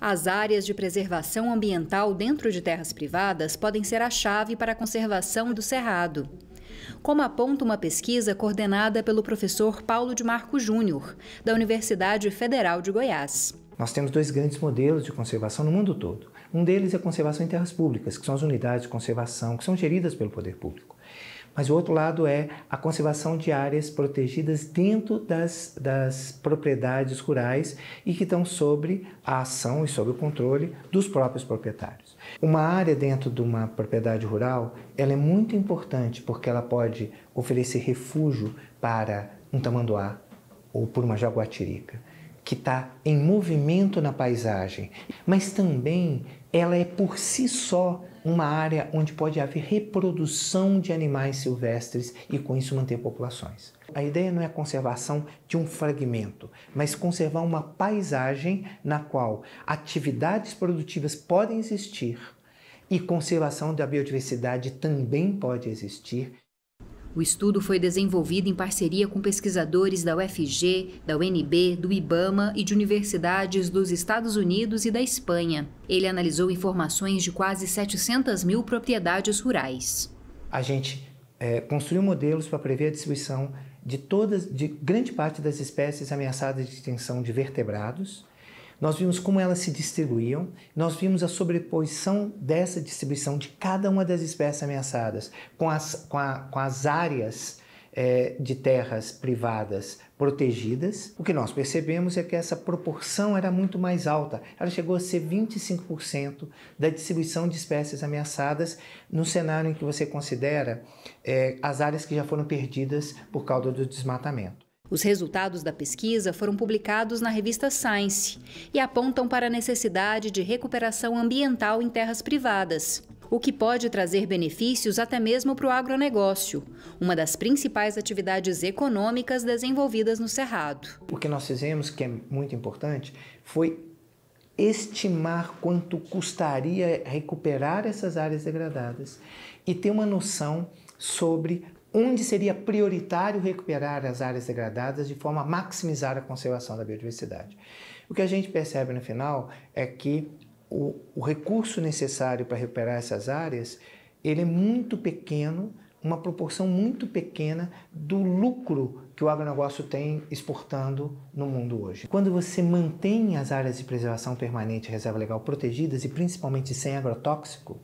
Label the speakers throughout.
Speaker 1: As áreas de preservação ambiental dentro de terras privadas podem ser a chave para a conservação do cerrado. Como aponta uma pesquisa coordenada pelo professor Paulo de Marco Júnior, da Universidade Federal de Goiás.
Speaker 2: Nós temos dois grandes modelos de conservação no mundo todo. Um deles é a conservação em terras públicas, que são as unidades de conservação que são geridas pelo poder público. Mas o outro lado é a conservação de áreas protegidas dentro das, das propriedades rurais e que estão sobre a ação e sobre o controle dos próprios proprietários. Uma área dentro de uma propriedade rural, ela é muito importante porque ela pode oferecer refúgio para um tamanduá ou por uma jaguatirica que está em movimento na paisagem, mas também ela é por si só uma área onde pode haver reprodução de animais silvestres e com isso manter populações. A ideia não é a conservação de um fragmento, mas conservar uma paisagem na qual atividades produtivas podem existir e conservação da biodiversidade também pode existir.
Speaker 1: O estudo foi desenvolvido em parceria com pesquisadores da UFG, da UNB, do IBAMA e de universidades dos Estados Unidos e da Espanha. Ele analisou informações de quase 700 mil propriedades rurais.
Speaker 2: A gente é, construiu modelos para prever a distribuição de todas, de grande parte das espécies ameaçadas de extinção de vertebrados nós vimos como elas se distribuíam, nós vimos a sobreposição dessa distribuição de cada uma das espécies ameaçadas com as, com, a, com as áreas é, de terras privadas protegidas. O que nós percebemos é que essa proporção era muito mais alta, ela chegou a ser 25% da distribuição de espécies ameaçadas no cenário em que você considera é, as áreas que já foram perdidas por causa do desmatamento.
Speaker 1: Os resultados da pesquisa foram publicados na revista Science e apontam para a necessidade de recuperação ambiental em terras privadas, o que pode trazer benefícios até mesmo para o agronegócio, uma das principais atividades econômicas desenvolvidas no Cerrado.
Speaker 2: O que nós fizemos, que é muito importante, foi estimar quanto custaria recuperar essas áreas degradadas e ter uma noção sobre onde seria prioritário recuperar as áreas degradadas de forma a maximizar a conservação da biodiversidade. O que a gente percebe no final é que o, o recurso necessário para recuperar essas áreas ele é muito pequeno, uma proporção muito pequena do lucro que o agronegócio tem exportando no mundo hoje. Quando você mantém as áreas de preservação permanente e reserva legal protegidas e principalmente sem agrotóxico,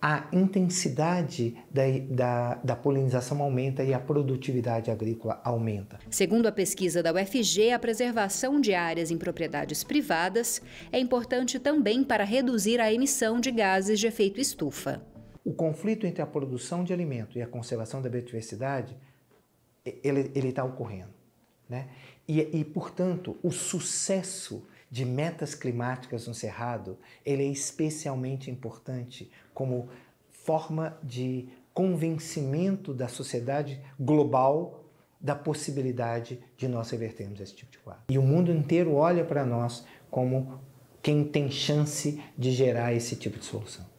Speaker 2: a intensidade da, da, da, polinização aumenta e a produtividade agrícola aumenta.
Speaker 1: Segundo a pesquisa da UFG, a preservação de áreas em propriedades privadas é importante também para reduzir a emissão de gases de efeito estufa.
Speaker 2: O conflito entre a produção de alimento e a conservação da biodiversidade ele está ocorrendo. Né? E, e, portanto, o sucesso de metas climáticas no Cerrado, ele é especialmente importante como forma de convencimento da sociedade global da possibilidade de nós revertermos esse tipo de quadro. E o mundo inteiro olha para nós como
Speaker 1: quem tem chance de gerar esse tipo de solução.